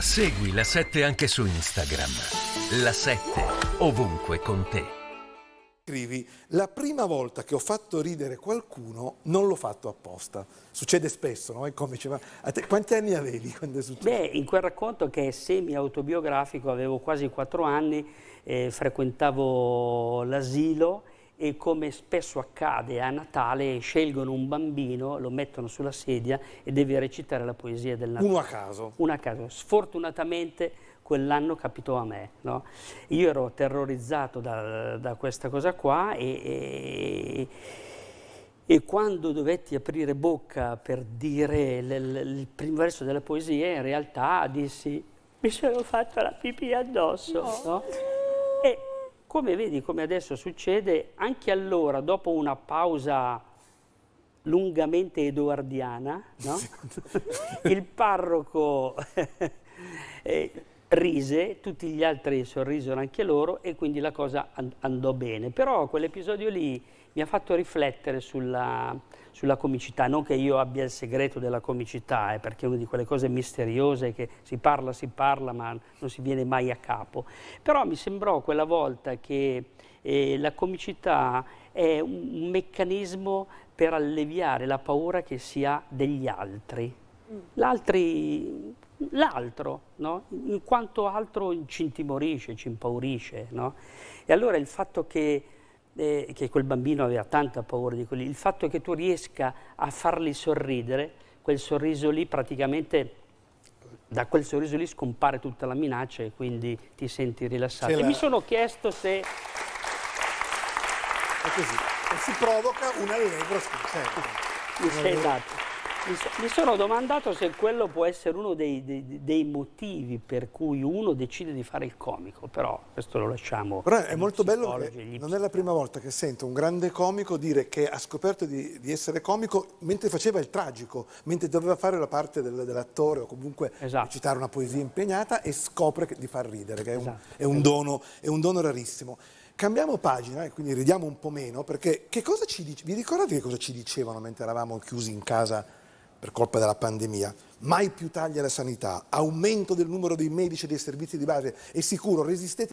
Segui la 7 anche su Instagram. La 7 ovunque con te. Scrivi, la prima volta che ho fatto ridere qualcuno non l'ho fatto apposta. Succede spesso, no? Ai comici, ma a te quanti anni avevi quando è successo? Beh, in quel racconto che è semi-autobiografico, avevo quasi 4 anni, eh, frequentavo l'asilo e come spesso accade a Natale scelgono un bambino, lo mettono sulla sedia e deve recitare la poesia del Natale. Uno a caso. Uno a caso. Sfortunatamente quell'anno capitò a me. No? Io ero terrorizzato da, da questa cosa qua e, e e quando dovetti aprire bocca per dire il primo verso della poesia, in realtà dissi mi sono fatta la pipì addosso. No. No? E come vedi, come adesso succede, anche allora, dopo una pausa lungamente edoardiana, no? il parroco eh, rise, tutti gli altri sorrisero anche loro e quindi la cosa and andò bene. Però quell'episodio lì mi ha fatto riflettere sulla, sulla, comicità, non che io abbia il segreto della comicità, eh, perché è una di quelle cose misteriose che si parla, si parla, ma non si viene mai a capo. Però mi sembrò quella volta che eh, la comicità è un meccanismo per alleviare la paura che si ha degli altri l'altro, no? in quanto altro ci intimorisce, ci impaurisce. No? E allora il fatto che, eh, che, quel bambino aveva tanta paura di quelli, il fatto che tu riesca a farli sorridere, quel sorriso lì praticamente da quel sorriso lì scompare tutta la minaccia e quindi ti senti rilassato. La... E mi sono chiesto se... È così, e si provoca un allegro Mi sei dato. Mi, sono domandato se quello può essere uno dei, dei, dei, motivi per cui uno decide di fare il comico, però questo lo lasciamo. Però è molto bello che non è la prima volta che sento un grande comico dire che ha scoperto di, di essere comico mentre faceva il tragico, mentre doveva fare la parte del, dell'attore o comunque esatto. citare una poesia impegnata e scopre che, di far ridere, che è, esatto. un, è, un dono, è un dono rarissimo. Cambiamo pagina e eh, quindi ridiamo un po' meno perché che cosa ci dice, vi ricordate che cosa ci dicevano mentre eravamo chiusi in casa per colpa della pandemia, mai più tagli alla sanità, aumento del numero dei medici e dei servizi di base, è sicuro, resistete.